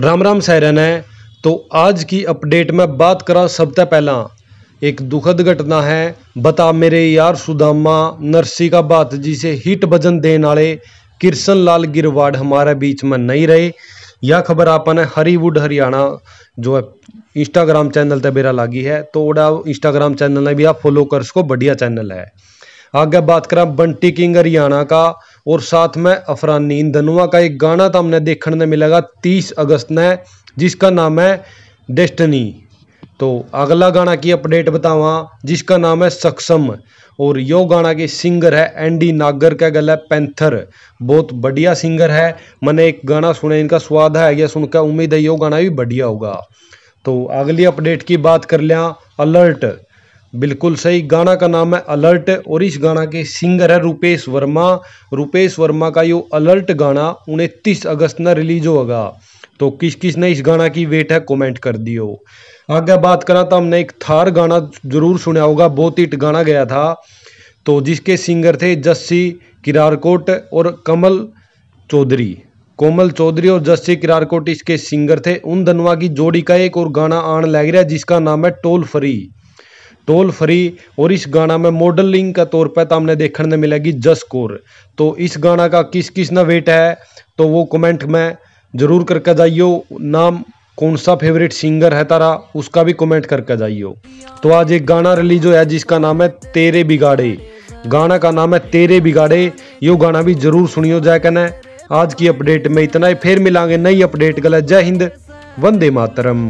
राम राम सैरन है तो आज की अपडेट में बात करा सबसे पहला एक दुखद घटना है बता मेरे यार सुदामा नरसी का बात जी से हिट भजन देने वाले किरसन लाल गिरवाड़ हमारे बीच में नहीं रहे यह खबर आपने हरीवुड हरियाणा जो है इंस्टाग्राम चैनल ते मेरा लागी है तो ओडा इंस्टाग्राम चैनल ने भी आप फॉलो कर सको बढ़िया चैनल है आगे बात करा बंटी किंग हरियाणा का और साथ में अफरानीन धनुआ का एक गाना तो हमने देखने में मिलेगा तीस अगस्त ने जिसका नाम है डेस्टनी तो अगला गाना की अपडेट बतावा हाँ, जिसका नाम है सक्षम और यो गाना के सिंगर है एंडी नागर का गला है पैंथर बहुत बढ़िया सिंगर है मैंने एक गाना सुने इनका स्वाद है यह सुनकर उम्मीद है यो गाना भी बढ़िया होगा तो अगली अपडेट की बात कर लिया हाँ, अलर्ट बिल्कुल सही गाना का नाम है अलर्ट और इस गाना के सिंगर है रूपेश वर्मा रूपेश वर्मा का यो अलर्ट गाना उनतीस अगस्त न रिलीज होगा तो किस किस ने इस गाना की वेट है कमेंट कर दियो आगे बात करा तो हमने एक थार गाना जरूर सुना होगा बहुत ही गाना गया था तो जिसके सिंगर थे जस्सी किरारकोट और कमल चौधरी कोमल चौधरी और जस्सी किरारकोट इसके सिंगर थे उन धनवा की जोड़ी का एक और गाना आने लग रहा है जिसका नाम है टोल फ्री टोल फ्री और इस गाना में मॉडलिंग का तौर पर तो हमने देखने मिलेगी जस कौर तो इस गाना का किस किस ना वेट है तो वो कमेंट में ज़रूर करके जाइयो नाम कौन सा फेवरेट सिंगर है तारा उसका भी कमेंट करके जाइयो तो आज एक गाना रिलीज हुआ है जिसका नाम है तेरे बिगाड़े गाना का नाम है तेरे बिगाड़े यो गाना भी जरूर सुनियो जाए कहना आज की अपडेट में इतना ही फिर मिलांगे नई अपडेट गलत जय हिंद वंदे मातरम